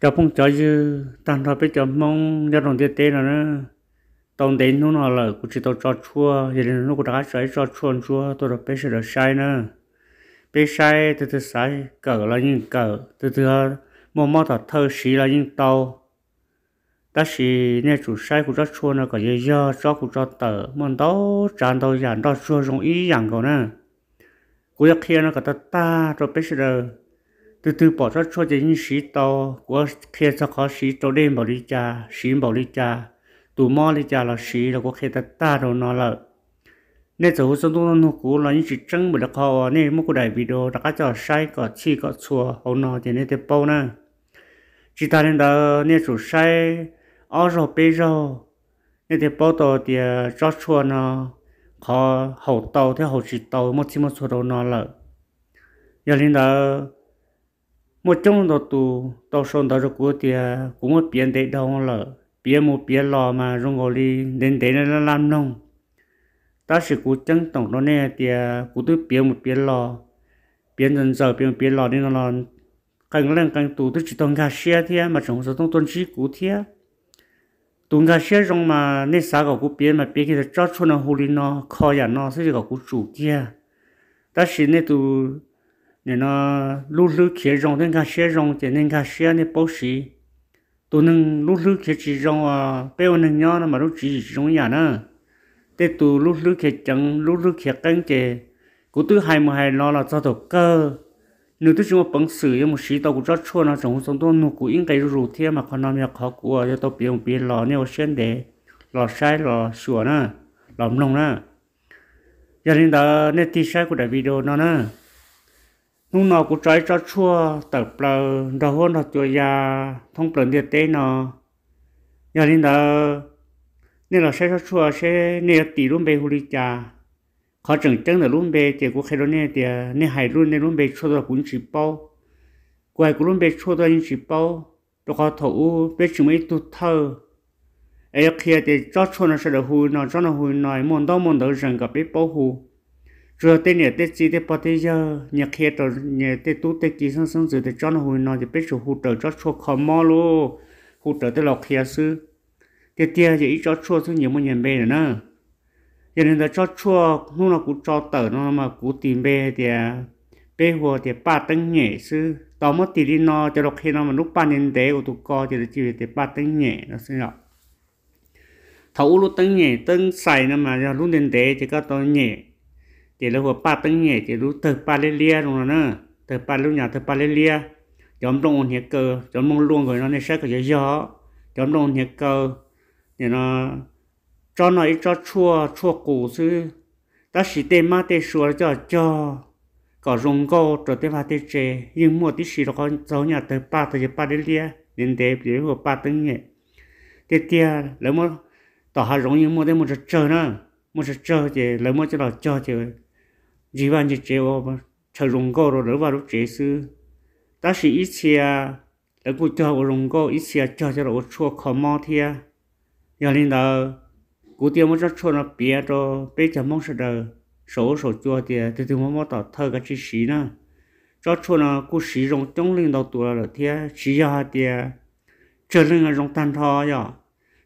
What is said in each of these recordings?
cho phong cho dư tan thôi biết cho mong gia đồng tiết tế là nó tổng đến nó nó là cũng chỉ tao cho chua giờ nên nó cũng đã sấy cho chua chua tôi được biết sẽ được sai nữa biết sai từ từ sai cỡ là những cỡ từ từ mò mò thật thơ xí là những tao. ta xí nè chủ sai cũng cho chua nó có gì do cho cũng cho tờ mong đâu tràn đâu giản đâu chua giống ý giản của nè cũng khi nó có ta ta rồi biết sẽ được từ từ bỏ ra cho đến sĩ to của kia cho khó sĩ to đêm bảo lý cha sĩ bảo lý cha tù mò lý cha là sĩ là có khi ta ta đâu nó là nên giờ hôm đó nó cũ là những chỉ trắng bởi được khâu, nên mỗi cái đại video đã có cho sai có chi có chùa hôm nọ thì nên tiếp bao nè chỉ ta nên đó nên chủ sai ở rồi bây giờ nên tiếp bao tôi thì à, cho chua nó khó hậu tàu theo hậu chỉ tàu một chi một chùa đâu nó là giờ nên đó một trong đó tù tàu sơn đó rồi của thì cũng một biến đấy đâu là biến một biến lò mà rong gọi đi đến đấy là làm nông ta sẽ cố chân tổng đó nè thì cố tôi biến một biến lò biến dần giờ biến một biến lò nên là càng lên càng tù tôi chỉ toàn gà xe thì mà chúng tôi ต้อง tuân chỉ cố thì tuân gà xe rong mà nên sao gọi cố biến mà biến cái là cho cho nó hồ lý nó kho nhà nó sẽ gọi cố chủ kia ta sẽ nên tù nên nó lúc lúc kia rong nên cả xe rong thì nên cả xe này bảo sĩ tôi nên lúc lúc kia chỉ rong à bây giờ nên nhớ mà lúc chỉ rong nhà nữa thế tôi lúc lúc kia chẳng lúc lúc kia căng thì cũng từ hai mươi hai lo là cho tổ cơ nếu tôi chúng bằng sử một sĩ tao cũng rất chua nó trong trong tôi nó cũng 应该 rủ thiên mà còn nó việc khó của cho tôi biểu biểu lo nếu xem để lo sai lo sửa nữa làm nông nữa giờ nên đó nên tí sai của đại video nó nữa lúc nào cũng trái cho chua tập là đầu hôn là chùa già thông tuần địa tế nó nhà linh đó nên là sẽ cho chua sẽ nè là tỷ luôn bề hồ lý trà khó chừng chân là luôn bề thì cũng khai đó nên thì nên hải luôn nè luôn bề chua là cũng chỉ bao quay cũng luôn về chua là chỉ bao đó có thủ biết chúng mấy tụt thơ ấy kia thì cho chua nó sẽ được hùi nó cho nó hùi nói mòn đó mòn đó rừng gặp biết bao hùi rồi tên nhà tết chỉ tết bao tết giờ nhà kia tàu nhà tết tú tết chỉ sang sang rồi tết cho nó hồi nó thì biết rồi hỗ trợ cho cho khó mò luôn hụt tàu tết lọc kia sư tết tia thì ít cho cho sư nhiều một nhà bê nữa cho nên là cho cho lúc nào cũng cho tờ nó mà cũng tìm bê thì à, bê hồ thì ba tấn nhẹ sư tao mất tiền đi nó cho lọc kia nó mà lúc ba ba 年底 của tụ co thì chỉ thì ba tấn nhẹ nó sẽ lọc thấu lúc tấn nhẹ tấn sài nó mà lúc thì các tao nhẹ thì là vừa ba tấn nhẹ thì lúc từ ba lê lia rồi nữa từ ba lúc nhà từ ba lê lia chấm đông nhẹ cơ chấm mong luôn rồi nó nên sẽ có gió gió chấm đông nhẹ cơ thì nó cho nó ít cho chua chua củ chứ ta chỉ tên mà tên xua cho cho có rong cô trở tên mà tên chê nhưng mua tí xì nó có cháu nhà từ ba từ ba lê lia nên thế thì vừa ba tấn nhẹ tiếp theo lấy một tỏ hà nhưng mua thêm một trò chơi nữa một trò chơi thì lấy một trò chơi chỉ jivan ji jewo ba cha ronggo ro ro ba ro jesu ta shi i chia la ku cha wo ronggo i chia cha cha ro chuo kho mo thia ya lin da ku ti mo cha chuo na bia to pe cha mong sa da sổ sổ chua thì từ từ mà mà tạo thơ cái chi xí nè cho cho nó cú xí rong trong linh đầu tuổi là thì xí ra thì trở lên là rong tan thọ ya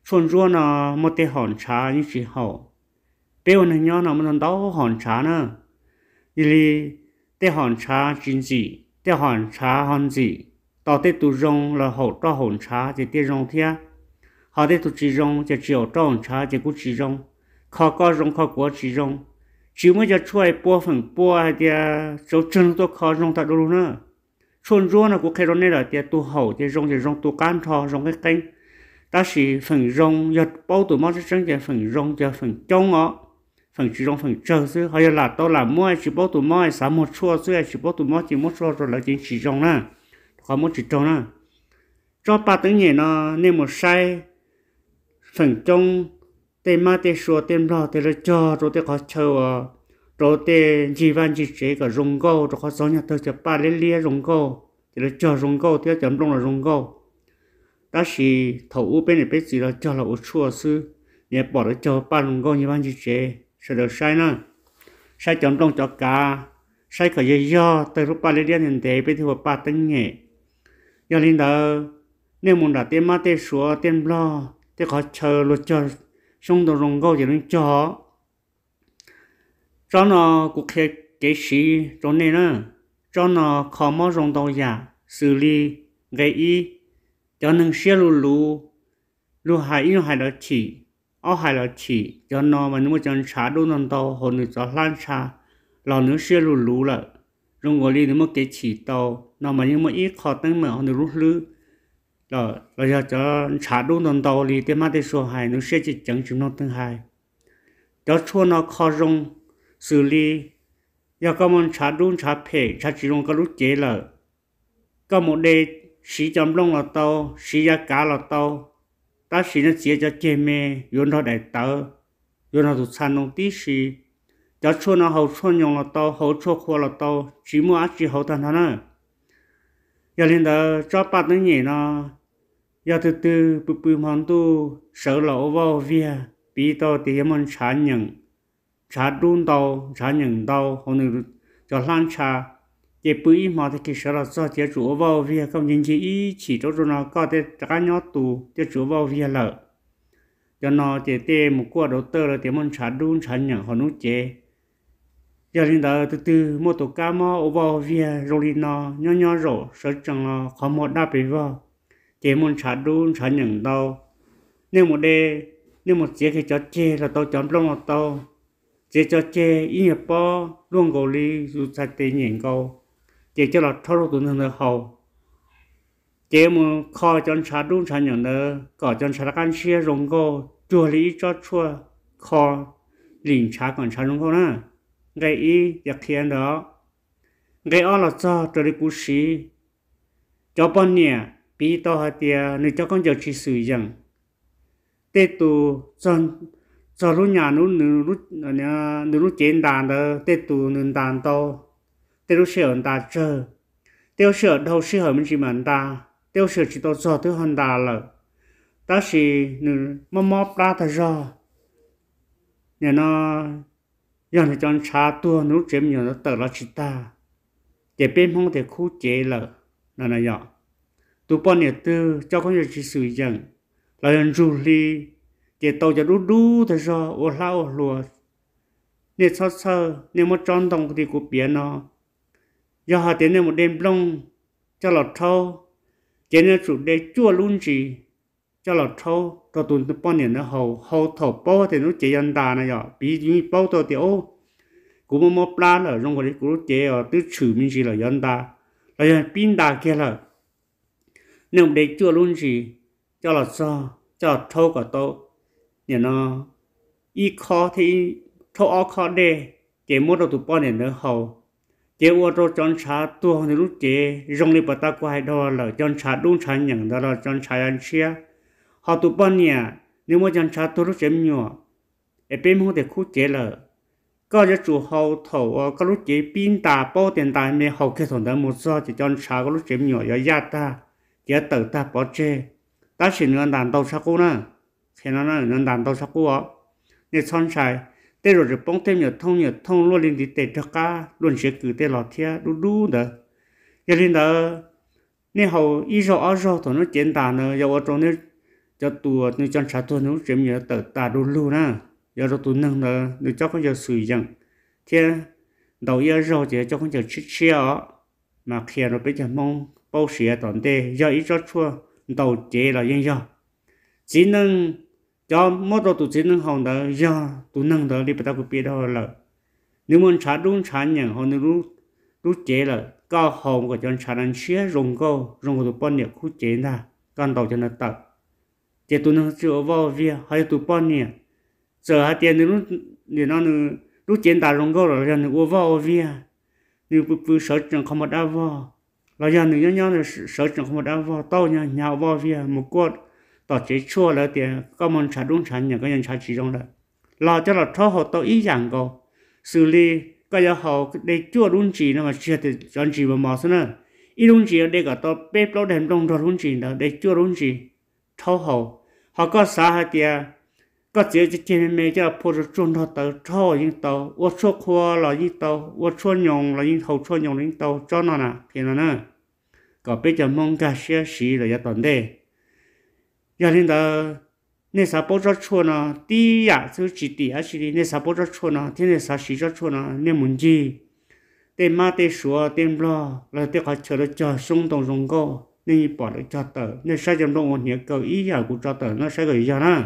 xuân rua nó một tay hòn trà như chỉ hậu bây giờ nó nhỏ nó mà nó đau hòn trà nữa ili tế hòn cha chín gì tế hòn cha hòn gì tao tế tu rong là hậu cho hòn cha thì tế rong thia họ tế tu chỉ rong chỉ chiều cho hòn cha chỉ cú chỉ rong khó có rong khó quá chỉ rong chỉ mới cho chuối bua phần bua hay thì chỗ chân tôi khó rong thật đâu nữa chôn rua là cũng khai rong này là thì tu hậu thì rong thì rong tu can thò rong cái canh ta chỉ phần rong giật bao tụi mót chân chỉ phần rong chỉ phần trong ngõ phần chỉ trong phần chờ chứ hay là tôi là mua chỉ bố tụi mua xả một chua chứ chỉ bố tụi mua chỉ một chua rồi là chỉ chỉ trong nè có một chỉ trong nè cho ba tiếng nhỉ nó nên một sai phần trong tên ma tên số tên lo tên là cho rồi tên có chờ rồi tên gì văn gì chế cả rung câu rồi có gió nhà tôi chụp ba lên lia rung câu thì là cho rung câu thì chấm rung là rung câu ta chỉ thầu bên này biết gì là cho là u chua sư nhẹ bỏ được cho ba rung câu như văn gì chế sẽ được sai nữa sai chọn trong cho cả sai khởi dây do tới lúc ba lấy điện hiện tế bây giờ ba tấn nhẹ do linh đó nếu muốn đặt tiền má tiền số tiền lo tiền khó chờ luật chờ, xong đồ rồng gấu chỉ nên cho cho nó cuộc hệ kế sĩ cho nên nó, cho nó khó mà rồng đầu giả xử lý gây ý cho nên xe lù lù lù hại ý hại đó chỉ ở ờ, hai là chỉ cho nó mà nếu mà chọn xá đô nằm tàu họ được cho lan xá lò nếu xe lù lù là rung ngồi đi nếu mà cái chỉ tàu nó mà nếu mà ít khó tăng mà họ được rút lư là là giờ cho xá đô nằm tàu thì tên mà tên số hai nếu xe chỉ chẳng chúng nó tương hai cho chua nó khó rung xử lý giờ có món xá đô xá phê xá chỉ rung cái lúc chế là có một đề sĩ chấm lông là tàu sĩ gia cá là tàu ta chỉ nó chỉ cho chế mê yon nó đại tớ yon nó tụt san nông tí xì cho chua nó hậu chua nhung là tàu hậu chua khô là tàu chỉ mua ăn chỉ hậu thằng nó nữa giờ lên đó cho bạn nó nhỉ nó giờ từ từ bự bự mòn tu sợ lỗ vào vía bị tàu thì mòn chán nhận chán đun tàu chán nhận tàu hôm nay cho lan cha chế bùi mà thì sợ là do chế chủ vào việc không nhìn chỉ chỉ cho rồi nó có thể trả nhau tù chế chủ vào việc lợ cho nó chế tê một quả đầu tư là tiền môn trả đun trả nhận họ nút chế giờ đến đó từ từ một tổ cá mò ở vào việc rồi nó nhỏ nhỏ rổ sợ chẳng là khó một đáp bị vào chế môn trả đun trả nhận đâu nếu một đề nếu một chế thì cho chế là tao chọn lông là tao chế cho chế ý nhập bao luôn gò li dù sạch tê nhìn câu chỉ cho là thâu tụng thường thường hầu chỉ mà kho chân sa đúng sa nhận đó có chân sa căn xe rồng go chùa lý cho chùa kho liền sa còn sa rồng go nữa cái ý giặc thiên đó cái ở là cho cho đi cú sĩ cho bọn nè bị to hạt tiề nên cho con giờ chỉ sử dụng tê tu chân cho lúc nhà lúc lúc nhà lúc chén đàn đó tê tu nên đàn to tiêu sửa hắn ta chờ tiêu sửa đầu sửa mình chỉ mà ta tiêu sửa chỉ tôi giờ tôi hắn ta là ta chỉ nữ mò mò ra ta giờ nhà nó giờ cho anh cha tua nấu chém nhà nó tự là chỉ ta chế bên mong thì khu chế là là là nhỏ tụ bọn nhà tư cho con nhà chỉ sử dụng là nhân du li chế tôi cho đu đu ta giờ ô lao lùa nên sơ sơ nên một tròn đồng thì cũng biết nó giờ họ tiến lên một đêm lông cho lọt thâu tiến lên chủ đề chua luôn gì cho lọt thâu cho tụi nó bao nhiêu nó hầu hầu thổ bao thì nó chỉ dân ta này giờ bị như bao tôi thì ô cũng một mập la là trong cái cũng chế ở tứ chữ mình gì là dân ta là dân pin ta kia là nếu để chua luôn gì cho lọt sao cho lọt thâu cả tàu nhà nó ít khó thì thâu ó khó để chế mua đầu tụi bao nhiêu nó hầu chế ô tô chọn xa tôi không thì lúc chế rong đi bắt ta qua hai đô là chọn xa đúng xa nhận đó là chọn xa anh xia. họ tụ bọn nhà nếu mà chọn xa tôi lúc chế nhỏ ở bên hông thì khu chế là có cho chủ hậu thầu ở các lúc chế pin tà bao tiền tài mê hậu kia thổn đã một số chỉ chọn xa các lúc chế nhỏ ở gia ta chế tử ta bỏ chê ta xin người đàn tàu sắc cô na, khi nó người đàn tàu sắc cô ạ nên chọn xa tê rồi rồi bông thêm nhiều thông nhiều thông luôn lên thì tê cho cá luôn sẽ cử tê lọt thia đu đu đó cho lên đó nên hầu ý rõ ở rõ thổ nó chiến tà nữa giờ ở trong nó cho tù nó chọn sát thua nó chiếm nhờ tờ tà đu lưu nè giờ rồi tôi nâng nữa nó cho con giờ sử dụng thế đầu giờ rõ thì cho con giờ chi chi ở mà khi nó bây giờ mong bao sẻ toàn thế giờ ý rõ chưa đầu chế là yên giờ chỉ nâng cho mỗi tổ tụ chỉ năng hồng đó do tụ năng đó đi bắt đầu biết đó là nếu muốn trả đúng trả nhận họ nếu lúc lúc chế là cao hồng của chọn trả năng chia rồng câu rồng của tụ bao nhiêu khu chế là con đầu cho nó tập chế tụ năng chịu vào việc hay tụ bao nhiêu giờ hai tiền nếu lúc nếu nó lúc chế ta rồng câu rồi nên uo vào việc nếu cứ cứ sợ chẳng không một đau vào là giờ nếu nhau là sợ chẳng không một đau vào tao nhau nhau vào việc một quạt ต่อเจชั่วแล้วเตียก็มันฉันรุ่งฉันอย่างก็ยังฉันจีรงเลยเราจะเราท้อหดตัวอีอย่างก็สุรีก็จะหอได้ชั่วรุ่งจีนะมาเชื่อติดจอนจีมาหมอซะนะอีรุ่งจีเด็กก็ตัวเป๊ะเราเดินตรงตัวรุ่งจีนะได้ชั่วรุ่งจีท้อหดเขาก็สาหัสเตียก็เสียจะเจนเมย์จะพูดจนทอเตอท้อยิ่งเตอว่าชั่วครัวเรายิ่งเตอว่าชั่วยงเรายิ่งเขาชั่วยงยิ่งเตอจ้อนน่ะเพียงนั้นก็เป็นจะมองกาเสียสีเราจะตอนเด้ giờ nên là nên sao bỏ cho chua nó tí à chứ chỉ tí à chỉ nên sao bỏ cho chua nó thế nên sao chỉ cho chua nó nên muốn gì tên ma tên sủa tên lo là tên họ nó chờ sung đồng sung cô nên bỏ được cho tờ nên sao trong đó nhớ cầu ý giờ của cho tờ nó sẽ gửi cho nó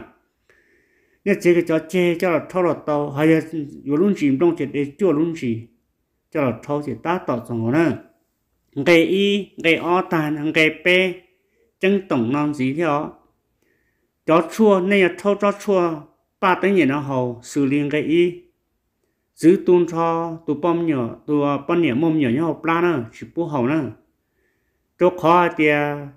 nên chỉ cái cho chê cho là thâu là tàu hay là 有论 gì đông chỉ để chưa luôn gì cho là thâu chỉ ta tỏ sung nó ngày y ngày o tàn ngày p chân tổng non gì đó cho chua nên là thâu cho chua ba tới nhìn nó hầu xử lý cái y giữ tôn cho tụ bom nhỏ tụ à, bom nhỏ mông nhỏ nhau pla nữa chỉ bố hầu nữa cho khó thì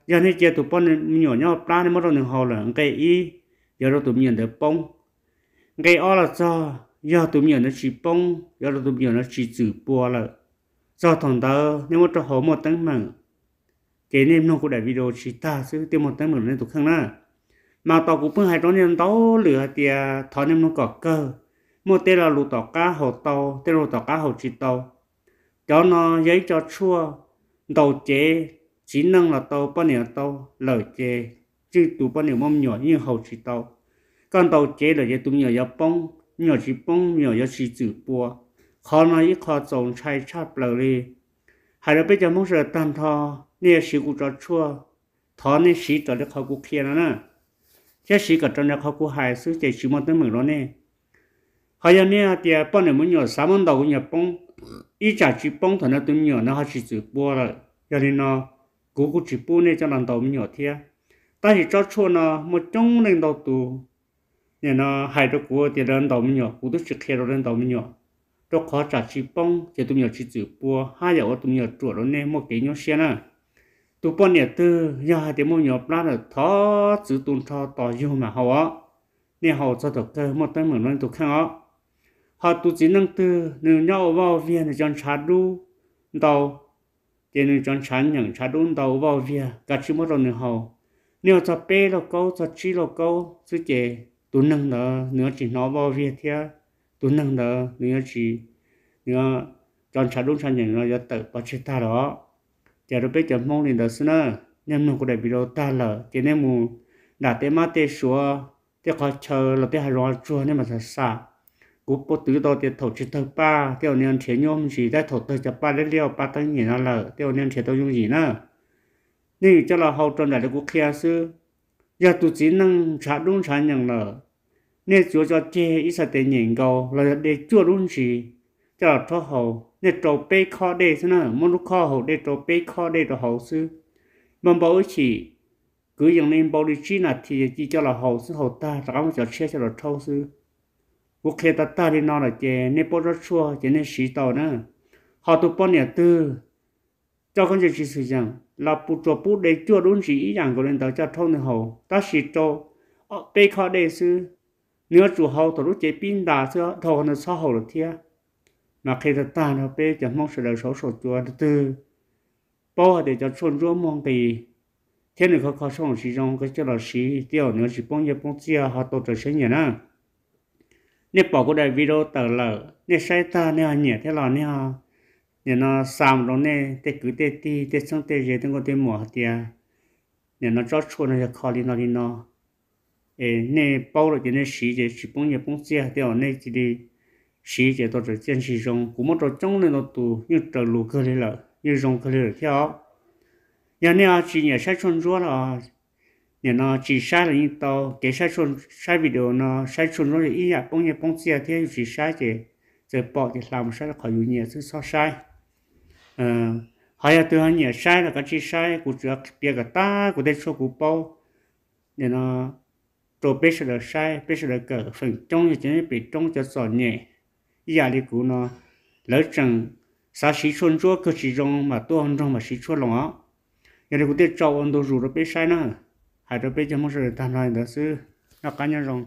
giờ này giờ tụ bom nhỏ nhau pla nên mất rồi hầu là cái y giờ rồi tụ nhìn được bông cái o là cho giờ tụ nhìn nó chỉ bông giờ rồi tụ nhìn nó chỉ chữ bùa là do thằng tớ nếu mà cho hầu một tấn mà cái nên nó cũng đại video chỉ ta chứ tiêu một tấn mà nên tụ khăng nữa mà tàu cũng phương hai trong nhân tàu lửa thì à, thọ nên nó có cơ một tên là lụ tàu cá hồ tàu tên là tàu cá hồ chỉ tàu cho nó giấy cho chua đầu chế chỉ năng là tàu bao nhiêu tàu lời chế chứ tụ bao nhiêu mâm nhỏ như hồ chỉ tàu còn đầu chế là chế tụ nhỏ yếu bông nhỏ chỉ bông nhỏ yếu chỉ chữ bùa khó nói ít khó trồng chai chắp lở đi hay là bây giờ mong sửa tan thọ nè sĩ cụ cho chua thò nè sĩ cho được khó cụ kia nữa chế sĩ cả trong nhà khó cú hài sư chế sĩ mong tới mừng đó nè hay là nè thì à, bọn này muốn nhỏ sắm món đầu của nhà bông ít trả chỉ bông thằng nó tụi nhỏ nó hay chỉ chữ bùa rồi cho nên nó cố cú chỉ bùa nè cho làm đầu nhỏ thia ta chỉ cho chua nó một trong lên đầu tù nè nó hai đứa cú thì lên đầu nhỏ cú tức chỉ khe rồi lên đầu nhỏ đó khó trả chỉ bông thì tụi nhỏ chỉ chữ bùa hai giờ tụi nhỏ chuột rồi nè một cái nhỏ xe nữa tu bọn nhà tư hai tiếng mông nhập ra là thó chữ tuần cho tỏ yêu mà họ á nên họ cho được cơ một tay mình nên tu khang á họ tu chỉ năng tư nếu nhau vào viên thì chọn chả đu đầu thì nếu chọn chán nhường chả đu đầu vào viên cả chữ một rồi nữa họ nếu cho bê lo câu cho chi lo câu chứ chè tu năng đó nữa chỉ nó vào viên thế tu năng đó nữa chỉ nữa chọn chả đu chán nhường nó giờ tự bắt chết ta đó giờ rồi bây giờ mong lên đó xí nữa nên mình có đại bị đâu ta lỡ chỉ nên mù đã tế má thế xúa tế khó chờ là tế hà rõ chua nên mà thật xa cú bố tứ đó tế thổ chí thơ ba tế hồ nên chế nhôm gì đã thổ thơ chả ba lấy liều ba tăng nhỉ nó lỡ tế hồ nên chế dùng gì nữa nên cho là hậu trần đại được cú kia sư giờ tụ chỉ năng trả đúng trả nhận lỡ nên chúa cho chế ít sa tiền nhìn cầu là để chúa đúng gì cho là thoát hậu nè trổ bê kho đê thế nào muốn kho khó hậu đê trổ bê kho đê rồi hậu sư mong bảo chỉ cứ dùng nên bảo đi chi là thì chỉ cho là hậu sư hậu ta rồi mà cho xe cho là thâu sư bố khi ta ta đi nó là chè nè bảo rất chua chè nè xí tàu nữa họ tụ bao nhà tư cho con chỉ sử dụng là phụ trợ phụ để chua đúng chỉ ý rằng của lên tàu cho thâu nữa hậu ta xí cho bê kho đê sư nếu chủ hậu tổ lúc chế pin đà sư thâu nó sao hậu được thiệt mà khi ta ta nó bé chẳng mong sự đời số số chùa tư bỏ để cho xuân rúa mong thì thiên được khó khó sống sử dụng cái chỗ là sĩ tiêu nữa chỉ bông giờ bông chia họ tổ chức sinh nhỉ nè nếu bỏ cái đại video tờ lờ nếu sai ta nếu nhỉ thế là nếu nếu nó xàm đó nè tê cứ tê ti tê xong tê gì tê có tê mỏ tiệt nếu nó cho xuân nó khó đi nó đi nó ê nè bỏ rồi thì nè sĩ gì chỉ bông giờ bông chia tiêu nè chỉ đi xí chế tổ chức chiến sĩ rong cũng một trò chống lên nó tù như trở lù cơ lên là như rong cơ lên là theo nhà này chỉ nhà sai chôn rúa là nhà nó chỉ sai là như tàu cái sai chôn sai video nó sai chôn nó là ý nhà công nhà công xe thế chỉ sai chế chế bỏ thì làm sai là khỏi dù nhà thứ so sai ờ hay là từ hai nhà sai là cái chỉ sai của trước bia cả ta của đây số của bao nhà nó rồi bây giờ sai bây giờ cỡ phần trong thì chỉ bị trong cho sọt nhẹ 呀里古呢，老整啥西村做可西中嘛，多很中嘛西村龙啊，呀里古得招安都入了被晒呢，还着被节目是谈谈的是那干啥中。